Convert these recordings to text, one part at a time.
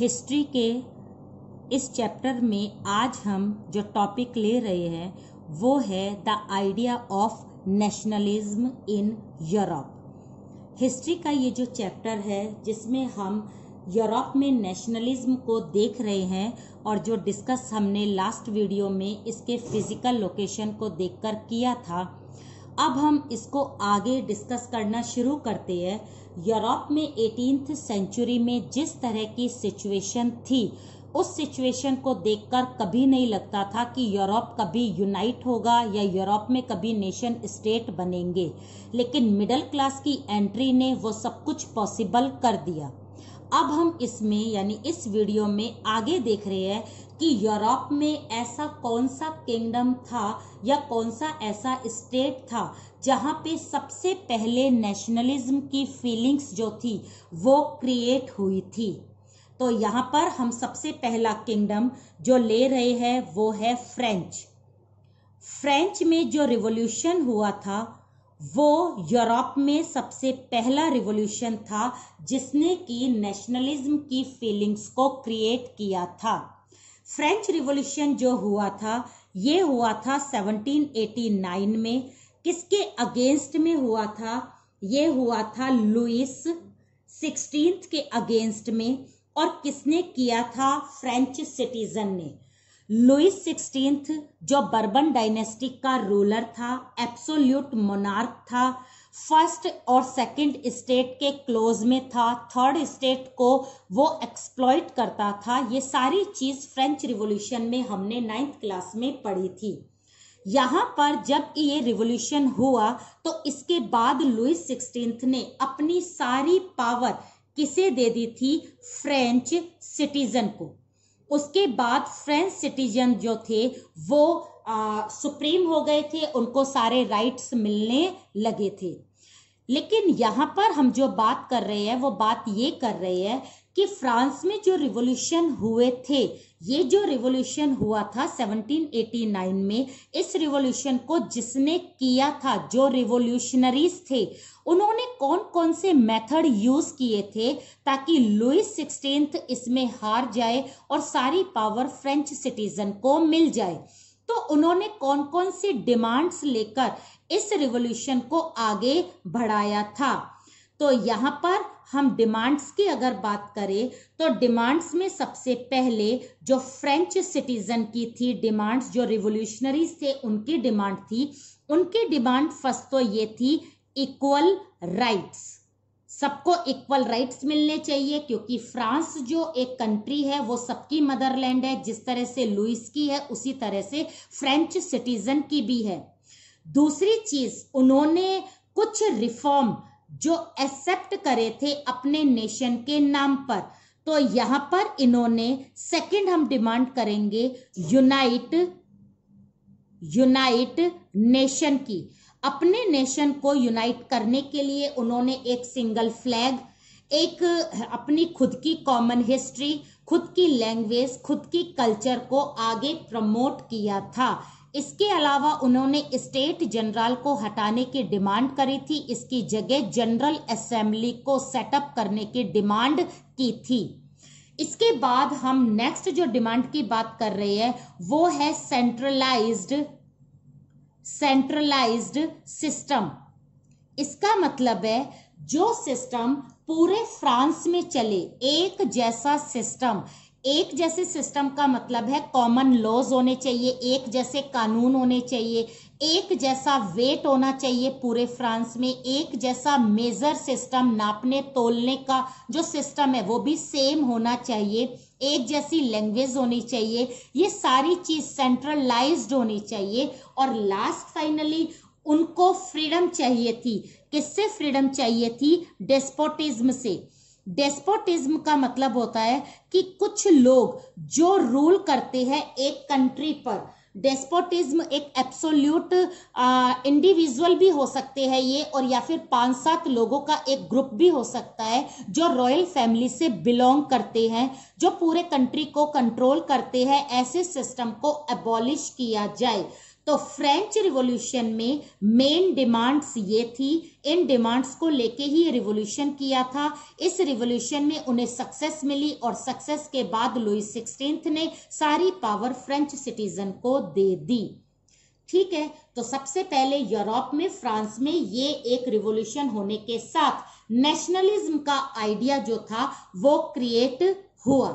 History के इस chapter में आज हम जो टॉपिक ले रहे हैं वो है the idea of nationalism in Europe history का ये जो चैप्टर है जिसमें हम यूरोप में नेशनलिज्म को देख रहे हैं और जो डिस्कस हमने लास्ट वीडियो में इसके फिजिकल लोकेशन को देखकर किया था अब हम इसको आगे डिस्कस करना शुरू करते हैं यूरोप में एटीनथ सेंचुरी में जिस तरह की सिचुएशन थी उस सिचुएशन को देखकर कभी नहीं लगता था कि यूरोप कभी यूनाइट होगा या यूरोप में कभी नेशन स्टेट बनेंगे लेकिन मिडिल क्लास की एंट्री ने वो सब कुछ पॉसिबल कर दिया अब हम इसमें यानी इस वीडियो में आगे देख रहे हैं कि यूरोप में ऐसा कौन सा किंगडम था या कौन सा ऐसा स्टेट था जहाँ पे सबसे पहले नेशनलिज्म की फीलिंग्स जो थी वो क्रिएट हुई थी तो यहाँ पर हम सबसे पहला किंगडम जो ले रहे हैं वो है फ्रेंच फ्रेंच में जो रिवोल्यूशन हुआ था वो यूरोप में सबसे पहला रिवॉल्यूशन था जिसने कि नेशनलिज्म की फीलिंग्स को क्रिएट किया था फ्रेंच रिवॉल्यूशन जो हुआ था ये हुआ था 1789 में किसके अगेंस्ट में हुआ था ये हुआ था लुइस सिक्सटीन के अगेंस्ट में और किसने किया था फ्रेंच सिटीजन ने लुइस सिक्सटींथ जो बर्बन डायनेस्टिक का रूलर था एप्सोल्यूट मोनार्क था फर्स्ट और सेकंड स्टेट के क्लोज में था थर्ड स्टेट को वो एक्सप्लॉइट करता था ये सारी चीज़ फ्रेंच रिवॉल्यूशन में हमने नाइन्थ क्लास में पढ़ी थी यहाँ पर जब ये रिवॉल्यूशन हुआ तो इसके बाद लुइस सिक्सटींथ ने अपनी सारी पावर किसे दे दी थी फ्रेंच सिटीजन को उसके बाद फ्रेंच सिटीजन जो थे वो आ, सुप्रीम हो गए थे उनको सारे राइट्स मिलने लगे थे लेकिन यहाँ पर हम जो बात कर रहे हैं वो बात ये कर रहे हैं कि फ्रांस में जो रिवॉल्यूशन हुए थे ये जो रिवॉल्यूशन हुआ था 1789 में इस रिवॉल्यूशन को जिसने किया था जो रिवॉल्यूशनरीज थे उन्होंने कौन कौन से मेथड यूज किए थे ताकि लुइस सिक्सटीन इसमें हार जाए और सारी पावर फ्रेंच सिटीजन को मिल जाए तो उन्होंने कौन कौन से डिमांड्स लेकर इस रिवॉल्यूशन को आगे बढ़ाया था तो यहाँ पर हम डिमांड्स की अगर बात करें तो डिमांड्स में सबसे पहले जो फ्रेंच सिटीजन की थी डिमांड्स जो रिवोल्यूशनरीज थे उनकी डिमांड थी उनकी डिमांड फर्स्ट तो ये थी इक्वल राइट्स सबको इक्वल राइट्स मिलने चाहिए क्योंकि फ्रांस जो एक कंट्री है वो सबकी मदरलैंड है जिस तरह से लुइस की है उसी तरह से फ्रेंच सिटीजन की भी है दूसरी चीज उन्होंने कुछ रिफॉर्म जो एक्सेप्ट करे थे अपने नेशन के नाम पर तो यहां पर इन्होंने सेकंड हम डिमांड करेंगे यूनाइट यूनाइट नेशन की अपने नेशन को यूनाइट करने के लिए उन्होंने एक सिंगल फ्लैग एक अपनी खुद की कॉमन हिस्ट्री खुद की लैंग्वेज खुद की कल्चर को आगे प्रमोट किया था इसके अलावा उन्होंने स्टेट जनरल को हटाने की डिमांड करी थी इसकी जगह जनरल असेंबली को सेटअप करने की डिमांड की थी इसके बाद हम नेक्स्ट जो डिमांड की बात कर रहे हैं वो है सेंट्रलाइज्ड सेंट्रलाइज्ड सिस्टम इसका मतलब है जो सिस्टम पूरे फ्रांस में चले एक जैसा सिस्टम एक जैसे सिस्टम का मतलब है कॉमन लॉज होने चाहिए एक जैसे कानून होने चाहिए एक जैसा वेट होना चाहिए पूरे फ्रांस में एक जैसा मेजर सिस्टम नापने तोलने का जो सिस्टम है वो भी सेम होना चाहिए एक जैसी लैंग्वेज होनी चाहिए ये सारी चीज सेंट्रलाइज्ड होनी चाहिए और लास्ट फाइनली उनको फ्रीडम चाहिए थी किससे फ्रीडम चाहिए थी डेस्पोटिज्म से डेस्पोटिज्म का मतलब होता है कि कुछ लोग जो रूल करते हैं एक कंट्री पर डेस्पोटिज्म एक एब्सोल्यूट इंडिविजुअल भी हो सकते हैं ये और या फिर पांच सात लोगों का एक ग्रुप भी हो सकता है जो रॉयल फैमिली से बिलोंग करते हैं जो पूरे कंट्री को कंट्रोल करते हैं ऐसे सिस्टम को एबॉलिश किया जाए तो फ्रेंच रिवॉल्यूशन में मेन डिमांड्स ये थी इन डिमांड्स को लेके ही रिवॉल्यूशन किया था इस रिवॉल्यूशन में उन्हें सक्सेस मिली और सक्सेस के बाद लुई सिक्सटींथ ने सारी पावर फ्रेंच सिटीजन को दे दी ठीक है तो सबसे पहले यूरोप में फ्रांस में ये एक रिवॉल्यूशन होने के साथ नेशनलिज्म का आइडिया जो था वो क्रिएट हुआ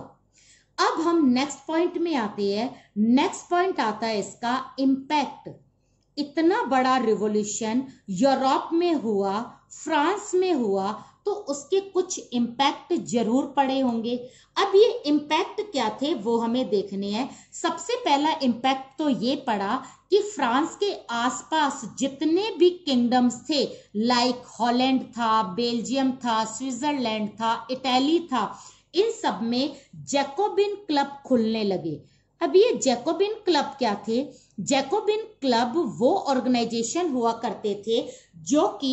अब हम नेक्स्ट पॉइंट में आते हैं नेक्स्ट पॉइंट आता है इसका इम्पैक्ट इतना बड़ा रिवोल्यूशन यूरोप में हुआ फ्रांस में हुआ तो उसके कुछ इम्पैक्ट जरूर पड़े होंगे अब ये इम्पैक्ट क्या थे वो हमें देखने हैं सबसे पहला इम्पैक्ट तो ये पड़ा कि फ्रांस के आसपास जितने भी किंगडम्स थे लाइक हॉलैंड था बेल्जियम था स्विट्जरलैंड था इटली था इन सब में जैकोबिन क्लब खुलने लगे अब ये जैकोबिन क्लब क्या थे जैकोबिन क्लब वो ऑर्गेनाइजेशन हुआ करते थे जो कि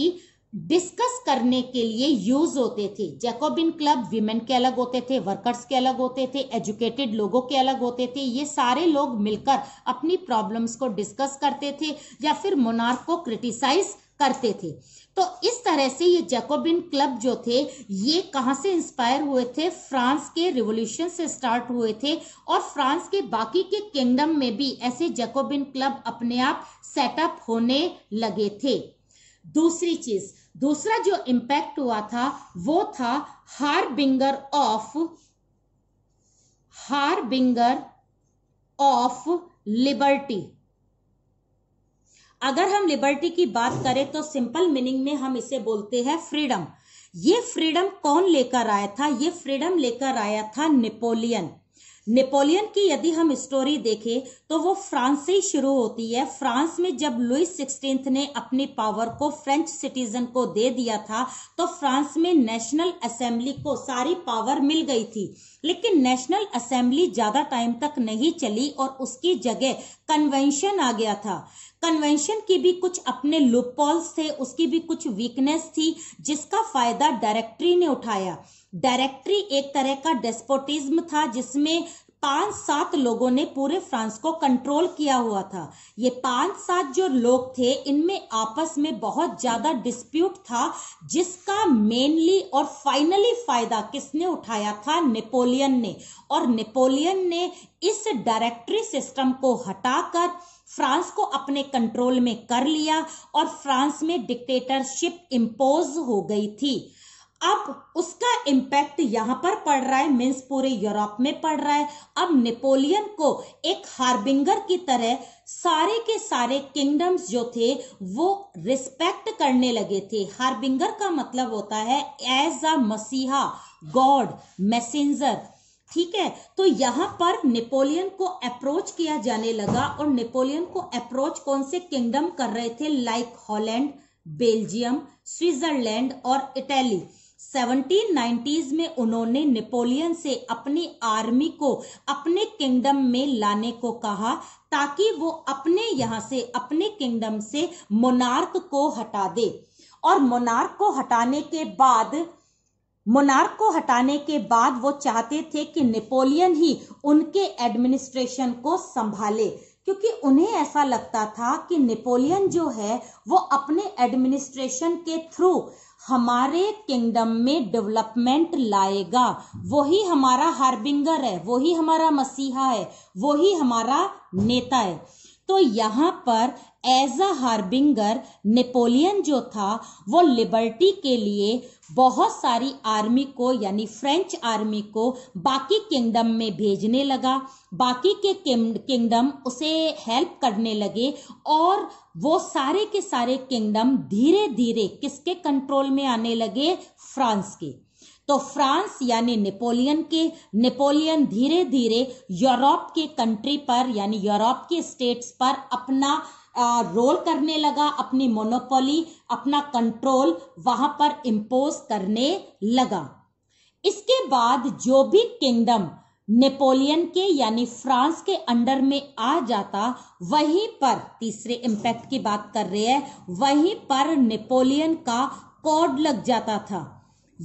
डिस्कस करने के लिए यूज होते थे जैकोबिन क्लब विमेन के अलग होते थे वर्कर्स के अलग होते थे एजुकेटेड लोगों के अलग होते थे ये सारे लोग मिलकर अपनी प्रॉब्लम्स को डिस्कस करते थे या फिर मोनार्क को क्रिटिसाइज करते थे तो इस तरह से ये जैकोबिन क्लब जो थे ये कहाँ से इंस्पायर हुए थे फ्रांस के रिवोल्यूशन से स्टार्ट हुए थे और फ्रांस के बाकी के किंगडम में भी ऐसे जैकोबिन क्लब अपने आप सेटअप होने लगे थे दूसरी चीज दूसरा जो इम्पैक्ट हुआ था वो था harbinger of harbinger of liberty अगर हम लिबर्टी की बात करें तो सिंपल मीनिंग में हम इसे बोलते हैं फ्रीडम ये फ्रीडम कौन लेकर आया था ये फ्रीडम लेकर आया था नेपोलियन नेपोलियन की यदि हम स्टोरी देखें तो वो फ्रांस से ही शुरू होती है फ्रांस में जब लुइस सिक्सटीन ने अपनी पावर को फ्रेंच सिटीजन को दे दिया था तो फ्रांस में नेशनल असेंबली को सारी पावर मिल गई थी लेकिन नेशनल असेंबली ज्यादा टाइम तक नहीं चली और उसकी जगह कन्वेंशन आ गया था कन्वेंशन की भी कुछ अपने लुपॉल्स थे उसकी भी कुछ वीकनेस थी जिसका फायदा डायरेक्टरी ने उठाया डायरेक्टरी एक तरह का डेस्पोटिज्म था जिसमें पांच सात लोगों ने पूरे फ्रांस को कंट्रोल किया हुआ था ये पांच सात जो लोग थे इनमें आपस में बहुत ज्यादा डिस्प्यूट था जिसका मेनली और फाइनली फायदा किसने उठाया था नेपोलियन ने और नेपोलियन ने इस डायरेक्टरी सिस्टम को हटाकर फ्रांस को अपने कंट्रोल में कर लिया और फ्रांस में डिक्टेटरशिप इम्पोज हो गई थी अब उसका इम्पैक्ट यहाँ पर पड़ रहा है मीन्स पूरे यूरोप में पड़ रहा है अब नेपोलियन को एक हार्बिंगर की तरह सारे के सारे किंगडम्स जो थे वो रिस्पेक्ट करने लगे थे हार्बिंगर का मतलब होता है एज अ मसीहा गॉड मैसेंजर ठीक है तो यहाँ पर नेपोलियन को अप्रोच किया जाने लगा और नेपोलियन को अप्रोच कौन से किंगडम कर रहे थे लाइक हॉलैंड बेल्जियम स्विट्जरलैंड और इटली 1790s में उन्होंने नेपोलियन से अपनी आर्मी को अपने किंगडम में लाने को कहा ताकि वो अपने यहाँ से अपने किंगडम से मोनार्क को हटा दे और मोनार्क को हटाने के बाद मोनार्क को हटाने के बाद वो चाहते थे कि नेपोलियन ही उनके एडमिनिस्ट्रेशन को संभाले क्योंकि उन्हें ऐसा लगता था कि नेपोलियन जो है वो अपने एडमिनिस्ट्रेशन के थ्रू हमारे किंगडम में डेवलपमेंट लाएगा वही हमारा हार्बिंगर है वही हमारा मसीहा है वही हमारा नेता है तो यहाँ पर एज अ हार्बिंगर नेपोलियन जो था वो लिबर्टी के लिए बहुत सारी आर्मी को यानी फ्रेंच आर्मी को बाकी किंगडम में भेजने लगा बाकी के किंगडम उसे हेल्प करने लगे और वो सारे के सारे किंगडम धीरे धीरे किसके कंट्रोल में आने लगे फ्रांस के तो फ्रांस यानी नेपोलियन के नेपोलियन धीरे धीरे यूरोप के कंट्री पर यानी यूरोप के स्टेट्स पर अपना रोल करने लगा अपनी मोनोपोली अपना कंट्रोल वहां पर इम्पोज करने लगा इसके बाद जो भी किंगडम नेपोलियन के यानी फ्रांस के अंडर में आ जाता वहीं पर तीसरे इम्पैक्ट की बात कर रहे हैं वहीं पर नेपोलियन का कॉर्ड लग जाता था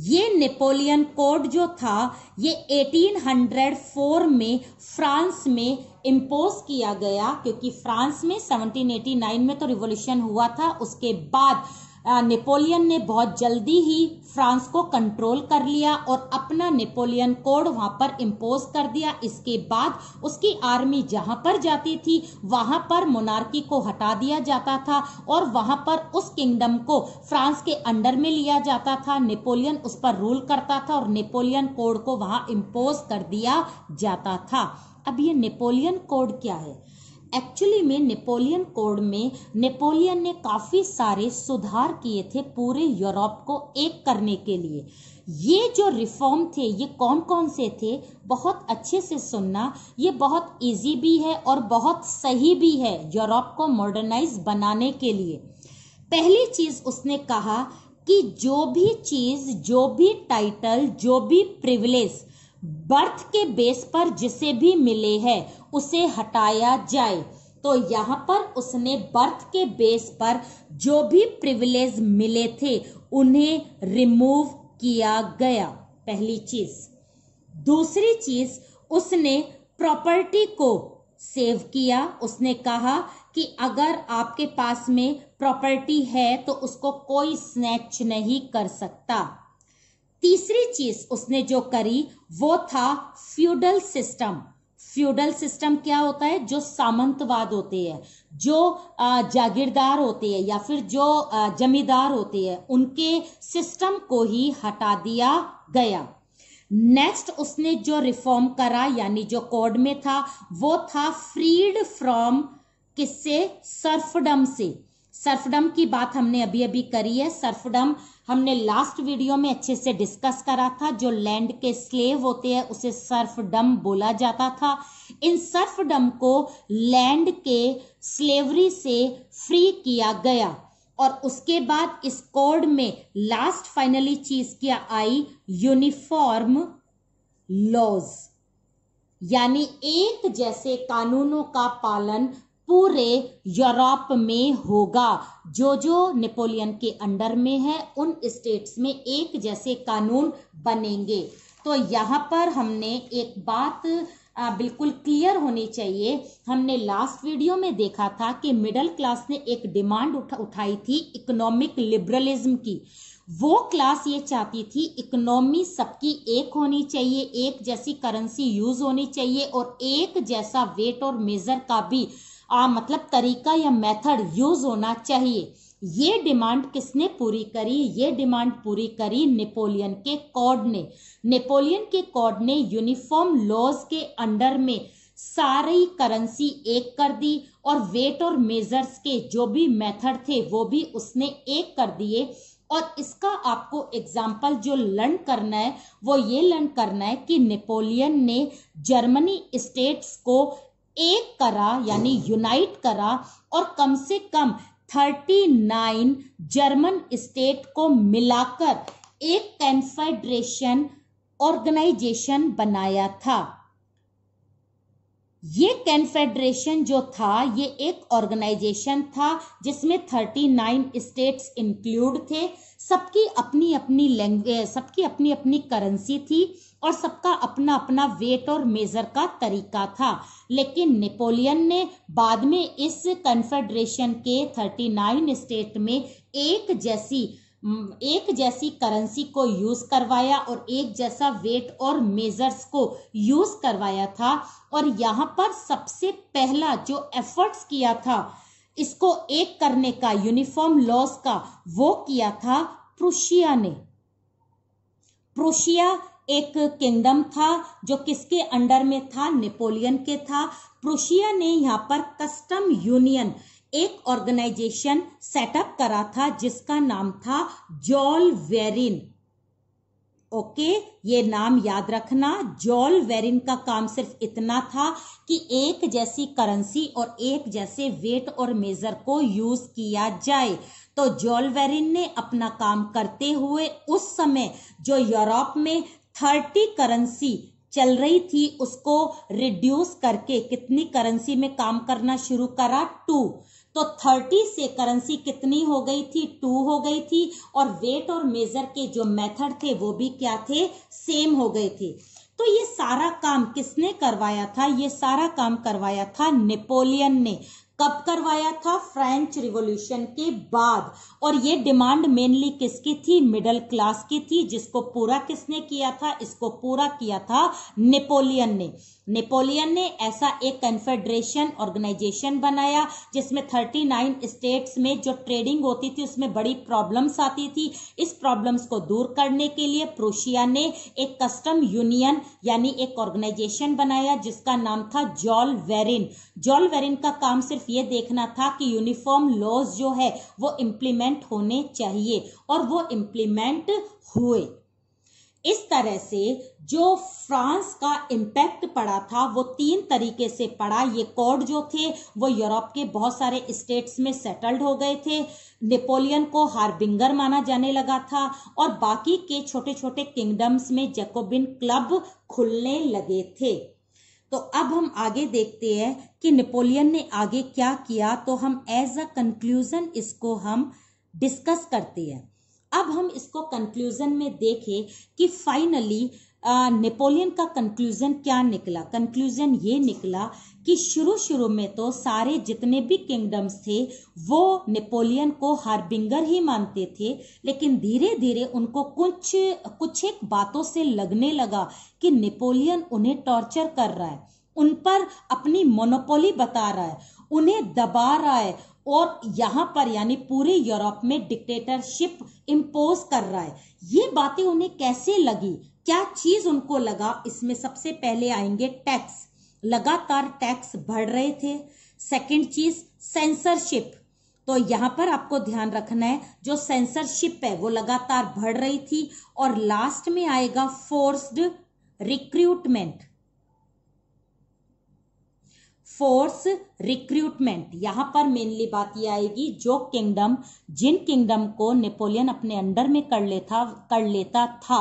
ये नेपोलियन कोड जो था ये 1804 में फ्रांस में इम्पोज किया गया क्योंकि फ्रांस में 1789 में तो रिवॉल्यूशन हुआ था उसके बाद नेपोलियन ने बहुत जल्दी ही फ्रांस को कंट्रोल कर लिया और अपना नेपोलियन कोड वहां पर इम्पोज कर दिया इसके बाद उसकी आर्मी जहां पर जाती थी वहां पर मोनार्की को हटा दिया जाता था और वहां पर उस किंगडम को फ्रांस के अंडर में लिया जाता था नेपोलियन उस पर रूल करता था और नेपोलियन कोड को वहां इम्पोज कर दिया जाता था अब ये नेपोलियन कोड क्या है एक्चुअली में नेपोलियन कोड में नेपोलियन ने काफ़ी सारे सुधार किए थे पूरे यूरोप को एक करने के लिए ये जो रिफॉर्म थे ये कौन कौन से थे बहुत अच्छे से सुनना ये बहुत इजी भी है और बहुत सही भी है यूरोप को मॉडर्नाइज बनाने के लिए पहली चीज़ उसने कहा कि जो भी चीज़ जो भी टाइटल जो भी प्रिविलेज बर्थ के बेस पर जिसे भी मिले है उसे हटाया जाए तो यहाँ पर उसने बर्थ के बेस पर जो भी प्रिविलेज मिले थे उन्हें रिमूव किया गया पहली चीज दूसरी चीज उसने प्रॉपर्टी को सेव किया उसने कहा कि अगर आपके पास में प्रॉपर्टी है तो उसको कोई स्नैच नहीं कर सकता तीसरी चीज उसने जो करी वो था फ्यूडल सिस्टम फ्यूडल सिस्टम क्या होता है जो सामंतवाद होते हैं जो जागीरदार होते हैं या फिर जो जमींदार होते हैं उनके सिस्टम को ही हटा दिया गया नेक्स्ट उसने जो रिफॉर्म करा यानी जो कोड में था वो था फ्रीड फ्रॉम किससे सर्फडम से सर्फडम की बात हमने अभी अभी करी है सर्फडम हमने लास्ट वीडियो में अच्छे से डिस्कस करा था जो लैंड के स्लेव होते हैं उसे सर्फडम बोला जाता था इन सर्फडम को लैंड के स्लेवरी से फ्री किया गया और उसके बाद इस कोड में लास्ट फाइनली चीज क्या आई यूनिफॉर्म लॉज यानी एक जैसे कानूनों का पालन पूरे यूरोप में होगा जो जो नेपोलियन के अंडर में है उन स्टेट्स में एक जैसे कानून बनेंगे तो यहाँ पर हमने एक बात आ, बिल्कुल क्लियर होनी चाहिए हमने लास्ट वीडियो में देखा था कि मिडिल क्लास ने एक डिमांड उठा, उठाई थी इकोनॉमिक लिबरलिज्म की वो क्लास ये चाहती थी इकोनॉमी सबकी एक होनी चाहिए एक जैसी करेंसी यूज होनी चाहिए और एक जैसा वेट और मेजर का भी आ, मतलब तरीका या मेथड यूज होना चाहिए ये डिमांड किसने पूरी करी ये डिमांड पूरी करी नेपोलियन के कॉड ने नेपोलियन के कॉड ने यूनिफॉर्म लॉज के अंडर में सारी करेंसी एक कर दी और वेट और मेजर्स के जो भी मेथड थे वो भी उसने एक कर दिए और इसका आपको एग्जाम्पल जो लर्न करना है वो ये लर्न करना है कि नेपोलियन ने जर्मनी स्टेट्स को एक करा यानी यूनाइट करा और कम से कम 39 जर्मन स्टेट को मिलाकर एक कन्फेडरेशन ऑर्गेनाइजेशन बनाया था ये कन्फेडरेशन जो था ये एक ऑर्गेनाइजेशन था जिसमें 39 स्टेट्स इंक्लूड थे सबकी अपनी अपनी लैंग्वेज सबकी अपनी अपनी करेंसी थी और सबका अपना अपना वेट और मेजर का तरीका था लेकिन नेपोलियन ने बाद में इस कन्फेडरेशन के 39 स्टेट में एक जैसी एक जैसी करेंसी को यूज करवाया और एक जैसा वेट और मेजर्स को यूज करवाया था और यहाँ पर सबसे पहला जो एफर्ट्स किया था इसको एक करने का यूनिफॉर्म लॉस का वो किया था प्रुशिया ने प्रुशिया एक किंगडम था जो किसके अंडर में था नेपोलियन के था प्रोशिया ने यहाँ पर कस्टम यूनियन एक ऑर्गेनाइजेशन सेटअप करा था जिसका नाम था जॉल वेरिन ओके ये नाम याद रखना जॉल वेरिन का काम सिर्फ इतना था कि एक जैसी करेंसी और एक जैसे वेट और मेजर को यूज किया जाए तो जॉल वेरिन ने अपना काम करते हुए उस समय जो यूरोप में थर्टी करेंसी चल रही थी उसको रिड्यूस करके कितनी करेंसी में काम करना शुरू करा टू तो थर्टी से करेंसी कितनी हो गई थी टू हो गई थी और वेट और मेजर के जो मेथड थे वो भी क्या थे सेम हो गए थे तो ये सारा काम किसने करवाया था ये सारा काम करवाया था नेपोलियन ने कब करवाया था फ्रेंच रिवॉल्यूशन के बाद और ये डिमांड मेनली किसकी थी मिडिल क्लास की थी जिसको पूरा किसने किया था इसको पूरा किया था नेपोलियन ने नेपोलियन ने ऐसा एक कन्फेडरेशन ऑर्गेनाइजेशन बनाया जिसमें 39 स्टेट्स में जो ट्रेडिंग होती थी उसमें बड़ी प्रॉब्लम्स आती थी इस प्रॉब्लम्स को दूर करने के लिए प्रोशिया ने एक कस्टम यूनियन यानी एक ऑर्गेनाइजेशन बनाया जिसका नाम था जॉल वेरिन जॉल वेरिन का काम सिर्फ ये देखना था कि यूनिफॉर्म लॉज जो है वो इम्प्लीमेंट होने चाहिए और वो इम्प्लीमेंट हुए इस तरह से जो फ्रांस का इम्पैक्ट पड़ा था वो तीन तरीके से पड़ा ये कोड जो थे वो यूरोप के बहुत सारे स्टेट्स में सेटल्ड हो गए थे नेपोलियन को हार्बिंगर माना जाने लगा था और बाकी के छोटे छोटे किंगडम्स में जैकोबिन क्लब खुलने लगे थे तो अब हम आगे देखते हैं कि नेपोलियन ने आगे क्या किया तो हम एज अ कंक्लूजन इसको हम डिस्कस करते हैं अब हम इसको कंक्लूजन में देखें कि फाइनली नेपोलियन का कंक्लूजन क्या निकला कंक्लूजन ये निकला कि शुरू शुरू में तो सारे जितने भी किंगडम्स थे वो नेपोलियन को हार्बिंगर ही मानते थे लेकिन धीरे धीरे उनको कुछ कुछ एक बातों से लगने लगा कि नेपोलियन उन्हें टॉर्चर कर रहा है उन पर अपनी मोनोपोली बता रहा है उन्हें दबा रहा है और यहाँ पर यानी पूरे यूरोप में डिक्टेटरशिप इम्पोज कर रहा है ये बातें उन्हें कैसे लगी क्या चीज उनको लगा इसमें सबसे पहले आएंगे टैक्स लगातार टैक्स बढ़ रहे थे सेकंड चीज सेंसरशिप तो यहां पर आपको ध्यान रखना है जो सेंसरशिप है वो लगातार बढ़ रही थी और लास्ट में आएगा फोर्स्ड रिक्रूटमेंट फोर्स रिक्रूटमेंट यहाँ पर मेनली बात यह आएगी जो किंगडम जिन किंगडम को नेपोलियन अपने अंडर में कर लेता कर लेता था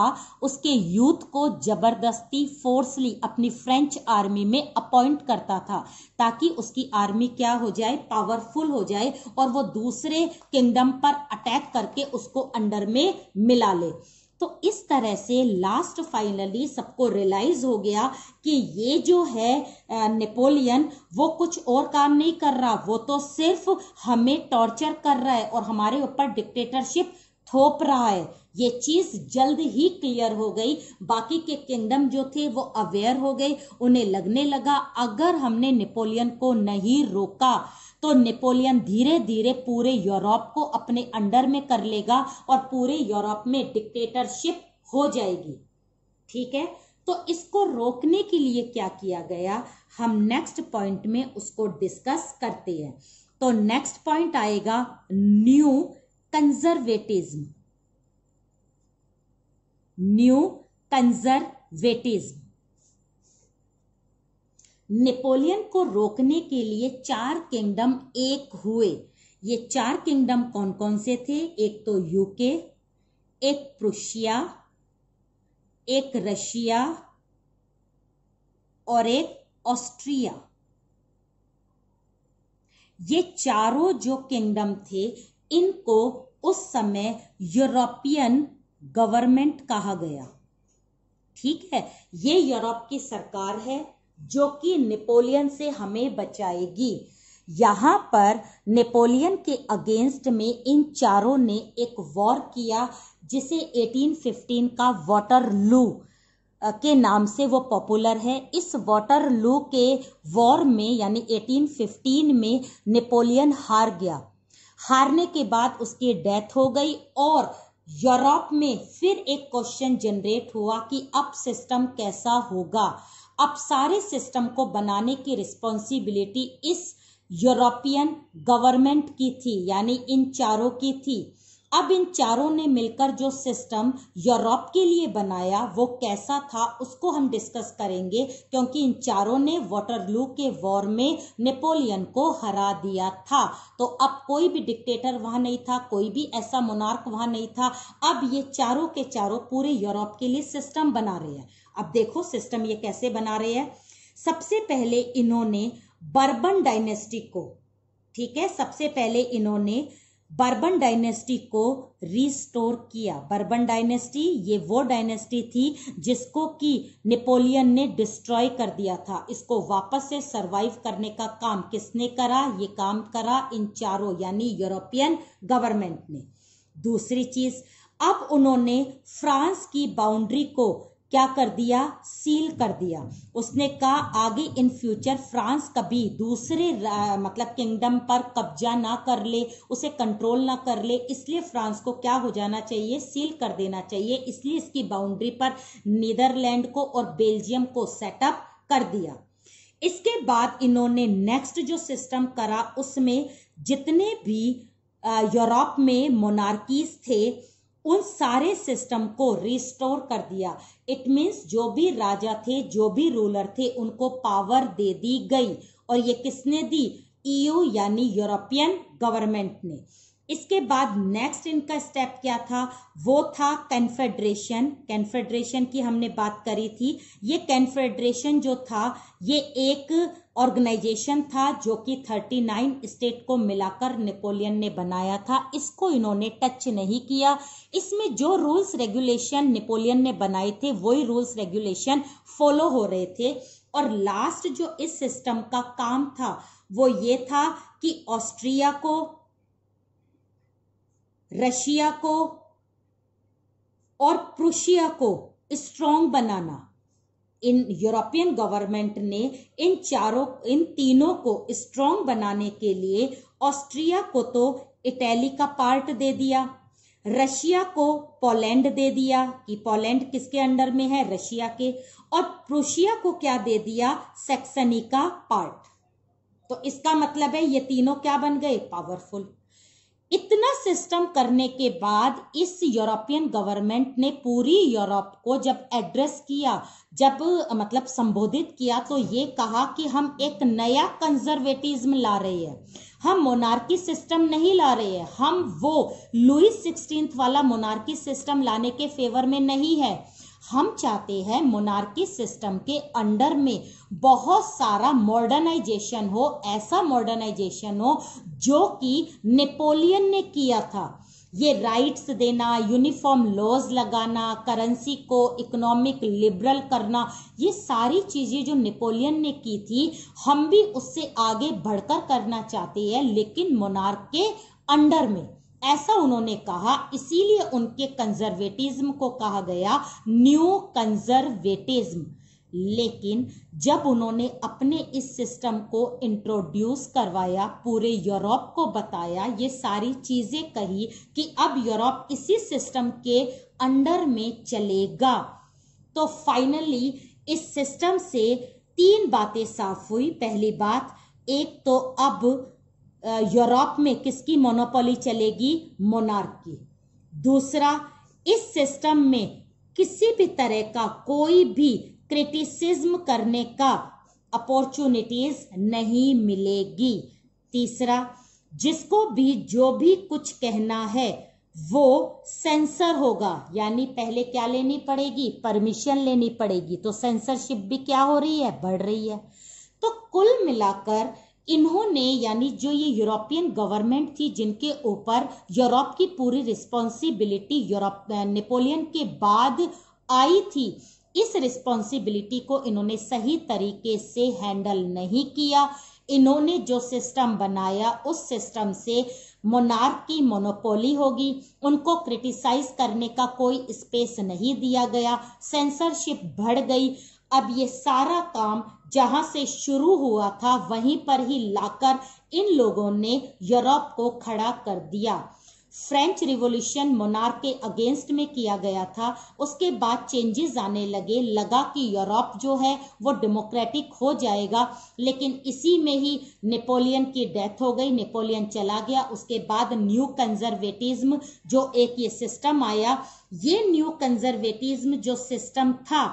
उसके यूथ को जबरदस्ती फोर्सली अपनी फ्रेंच आर्मी में अपॉइंट करता था ताकि उसकी आर्मी क्या हो जाए पावरफुल हो जाए और वो दूसरे किंगडम पर अटैक करके उसको अंडर में मिला ले तो इस तरह से लास्ट फाइनली सबको रियलाइज हो गया कि ये जो है नेपोलियन वो कुछ और काम नहीं कर रहा वो तो सिर्फ हमें टॉर्चर कर रहा है और हमारे ऊपर डिक्टेटरशिप थोप रहा है ये चीज जल्द ही क्लियर हो गई बाकी के किंगडम जो थे वो अवेयर हो गए उन्हें लगने लगा अगर हमने नेपोलियन को नहीं रोका तो नेपोलियन धीरे धीरे पूरे यूरोप को अपने अंडर में कर लेगा और पूरे यूरोप में डिक्टेटरशिप हो जाएगी ठीक है तो इसको रोकने के लिए क्या किया गया हम नेक्स्ट पॉइंट में उसको डिस्कस करते हैं तो नेक्स्ट पॉइंट आएगा new conservatism new conservatism Napoleon को रोकने के लिए चार किंगडम एक हुए ये चार किंगडम कौन कौन से थे एक तो यूके एक प्रुशिया एक रशिया और एक ऑस्ट्रिया ये चारों जो किंगडम थे इनको उस समय यूरोपियन गवर्नमेंट कहा गया ठीक है ये यूरोप की सरकार है जो कि नेपोलियन से हमें बचाएगी यहाँ पर नेपोलियन के अगेंस्ट में इन चारों ने एक वॉर किया जिसे 1815 का लू के नाम से वो पॉपुलर है इस लू के वॉर में यानी 1815 में नेपोलियन हार गया हारने के बाद उसकी डेथ हो गई और यूरोप में फिर एक क्वेश्चन जनरेट हुआ कि अब सिस्टम कैसा होगा अब सारे सिस्टम को बनाने की रिस्पॉन्सिबिलिटी इस यूरोपियन गवर्नमेंट की थी यानी इन चारों की थी अब इन चारों ने मिलकर जो सिस्टम यूरोप के लिए बनाया वो कैसा था उसको हम डिस्कस करेंगे क्योंकि इन चारों ने वाटरलू के वॉर में नेपोलियन को हरा दिया था तो अब कोई भी डिक्टेटर वहां नहीं था कोई भी ऐसा मोनार्क वहां नहीं था अब ये चारों के चारों पूरे यूरोप के लिए सिस्टम बना रहे हैं अब देखो सिस्टम ये कैसे बना रहे हैं सबसे पहले इन्होंने बर्बन डायनेस्टी को ठीक है सबसे पहले इन्होंने बर्बन डायनेस्टी को रिस्टोर किया बर्बन डायनेस्टी ये वो डायनेस्टी थी जिसको कि नेपोलियन ने डिस्ट्रॉय कर दिया था इसको वापस से सरवाइव करने का काम किसने करा ये काम करा इन चारों यानी यूरोपियन गवर्नमेंट ने दूसरी चीज अब उन्होंने फ्रांस की बाउंड्री को क्या कर दिया सील कर दिया उसने कहा आगे इन फ्यूचर फ्रांस कभी दूसरे मतलब किंगडम पर कब्जा ना कर ले उसे कंट्रोल ना कर ले इसलिए फ्रांस को क्या हो जाना चाहिए सील कर देना चाहिए इसलिए इसकी बाउंड्री पर नीदरलैंड को और बेल्जियम को सेटअप कर दिया इसके बाद इन्होंने नेक्स्ट जो सिस्टम करा उसमें जितने भी यूरोप में मोनार्कीज थे उन सारे सिस्टम को रिस्टोर कर दिया इट मीन्स जो भी राजा थे जो भी रूलर थे उनको पावर दे दी गई और ये किसने दी ईयू e यानी यूरोपियन गवर्नमेंट ने इसके बाद नेक्स्ट इनका स्टेप क्या था वो था कन्फेडरेशन कन्फेडरेशन की हमने बात करी थी ये कन्फेडरेशन जो था ये एक ऑर्गेनाइजेशन था जो कि 39 स्टेट को मिलाकर नेपोलियन ने बनाया था इसको इन्होंने टच नहीं किया इसमें जो रूल्स रेगुलेशन नेपोलियन ने बनाए थे वही रूल्स रेगुलेशन फॉलो हो रहे थे और लास्ट जो इस सिस्टम का काम था वो ये था कि ऑस्ट्रिया को रशिया को और प्रूशिया को स्ट्रोंग बनाना इन यूरोपियन गवर्नमेंट ने इन चारों इन तीनों को स्ट्रॉन्ग बनाने के लिए ऑस्ट्रिया को तो इटली का पार्ट दे दिया रशिया को पोलैंड दे दिया कि पोलैंड किसके अंडर में है रशिया के और प्रोशिया को क्या दे दिया सेक्सनी का पार्ट तो इसका मतलब है ये तीनों क्या बन गए पावरफुल इतना सिस्टम करने के बाद इस यूरोपियन गवर्नमेंट ने पूरी यूरोप को जब एड्रेस किया जब मतलब संबोधित किया तो ये कहा कि हम एक नया कंजर्वेटिज्म ला रहे हैं हम मोनार्की सिस्टम नहीं ला रहे हैं हम वो लुइस सिक्सटीन वाला मोनार्की सिस्टम लाने के फेवर में नहीं है हम चाहते हैं मोनार्की सिस्टम के अंडर में बहुत सारा मॉडर्नाइजेशन हो ऐसा मॉडर्नाइजेशन हो जो कि नेपोलियन ने किया था ये राइट्स देना यूनिफॉर्म लॉज लगाना करेंसी को इकोनॉमिक लिबरल करना ये सारी चीज़ें जो नेपोलियन ने की थी हम भी उससे आगे बढ़कर करना चाहते हैं लेकिन मोनार्क के अंडर में ऐसा उन्होंने कहा इसीलिए उनके कंजर्वेटिज्म को कहा गया न्यू कंजर्वेटिज्म लेकिन जब उन्होंने अपने इस सिस्टम को इंट्रोड्यूस करवाया पूरे यूरोप को बताया ये सारी चीजें कही कि अब यूरोप इसी सिस्टम के अंडर में चलेगा तो फाइनली इस सिस्टम से तीन बातें साफ हुई पहली बात एक तो अब यूरोप में किसकी मोनोपोली चलेगी मोनार्क की दूसरा इस सिस्टम में किसी भी तरह का कोई भी क्रिटिसिज्म करने का अपॉर्चुनिटीज नहीं मिलेगी तीसरा जिसको भी जो भी कुछ कहना है वो सेंसर होगा यानी पहले क्या लेनी पड़ेगी परमिशन लेनी पड़ेगी तो सेंसरशिप भी क्या हो रही है बढ़ रही है तो कुल मिलाकर इन्होंने यानी जो ये यूरोपियन गवर्नमेंट थी जिनके ऊपर यूरोप की पूरी रिस्पॉन्सिबिलिटी यूरोप नेपोलियन के बाद आई थी इस रिस्पॉन्सिबिलिटी को इन्होंने सही तरीके से हैंडल नहीं किया इन्होंने जो सिस्टम बनाया उस सिस्टम से मोनार्क की मोनोपोली होगी उनको क्रिटिसाइज करने का कोई स्पेस नहीं दिया गया सेंसरशिप बढ़ गई अब ये सारा काम जहां से शुरू हुआ था वहीं पर ही लाकर इन लोगों ने यूरोप को खड़ा कर दिया फ्रेंच रिवॉल्यूशन मोनार के अगेंस्ट में किया गया था उसके बाद चेंजेस आने लगे लगा कि यूरोप जो है वो डेमोक्रेटिक हो जाएगा लेकिन इसी में ही नेपोलियन की डेथ हो गई नेपोलियन चला गया उसके बाद न्यू कंजर्वेटिज्म जो एक ये सिस्टम आया ये न्यू कंजर्वेटिज्म जो सिस्टम था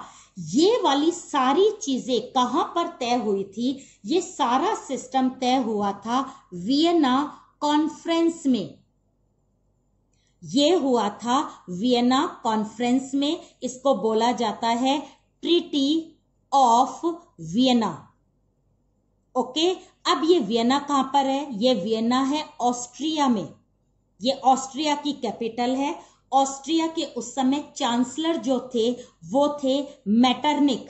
ये वाली सारी चीजें कहाँ पर तय हुई थी ये सारा सिस्टम तय हुआ था वियना कॉन्फ्रेंस में ये हुआ था वियना कॉन्फ्रेंस में इसको बोला जाता है ट्रिटी ऑफ वियना ओके अब ये वियना कहां पर है ये वियना है ऑस्ट्रिया में ये ऑस्ट्रिया की कैपिटल है ऑस्ट्रिया के उस समय चांसलर जो थे वो थे मैटरनिक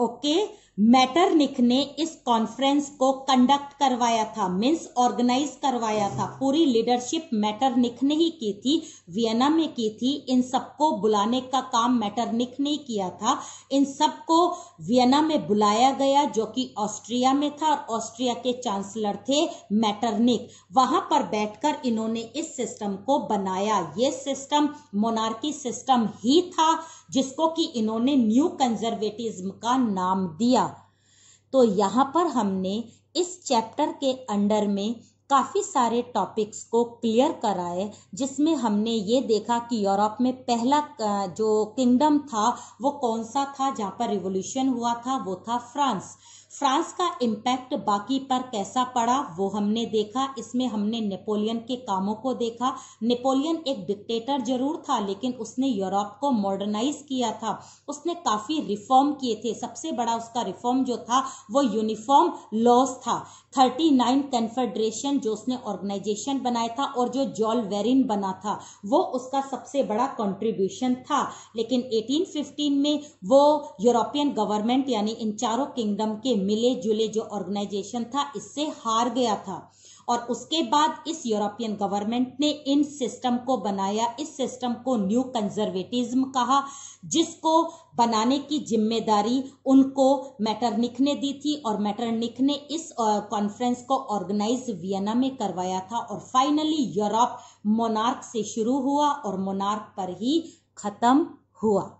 ओके okay? मैटरनिक ने इस कॉन्फ्रेंस को कंडक्ट करवाया था मीन्स ऑर्गेनाइज करवाया था पूरी लीडरशिप मैटरनिक ने ही की थी वियना में की थी इन सबको बुलाने का काम मैटरनिक ने किया था इन सबको वियना में बुलाया गया जो कि ऑस्ट्रिया में था और ऑस्ट्रिया के चांसलर थे मैटरनिक वहां पर बैठकर इन्होंने इस सिस्टम को बनाया ये सिस्टम मोनार्की सिस्टम ही था जिसको कि इन्होंने न्यू कंजर्वेटिज्म का नाम दिया तो यहाँ पर हमने इस चैप्टर के अंडर में काफ़ी सारे टॉपिक्स को क्लियर कराए जिसमें हमने ये देखा कि यूरोप में पहला जो किंगडम था वो कौन सा था जहाँ पर रिवोल्यूशन हुआ था वो था फ्रांस फ्रांस का इम्पैक्ट बाकी पर कैसा पड़ा वो हमने देखा इसमें हमने नेपोलियन के कामों को देखा नेपोलियन एक डिक्टेटर जरूर था लेकिन उसने यूरोप को मॉडर्नाइज किया था उसने काफ़ी रिफॉर्म किए थे सबसे बड़ा उसका रिफॉर्म जो था वो यूनिफॉर्म लॉस था थर्टी नाइन कन्फेडरेशन जो उसने ऑर्गेनाइजेशन बनाया था और जो जॉल वेरिन बना था वो उसका सबसे बड़ा कॉन्ट्रीब्यूशन था लेकिन एटीन में वो यूरोपियन गवर्नमेंट यानी इन चारों किंगडम के मिले जुले जो ऑर्गेनाइजेशन था इससे हार गया था और उसके बाद इस यूरोपियन गवर्नमेंट ने इन सिस्टम को बनाया इस सिस्टम को न्यू कंजर्वेटिज्म कहा जिसको बनाने की जिम्मेदारी उनको मैटरनिक ने दी थी और मैटरनिक ने इस कॉन्फ्रेंस को ऑर्गेनाइज वियना में करवाया था और फाइनली यूरोप मोनार्क से शुरू हुआ और मोनार्क पर ही खत्म हुआ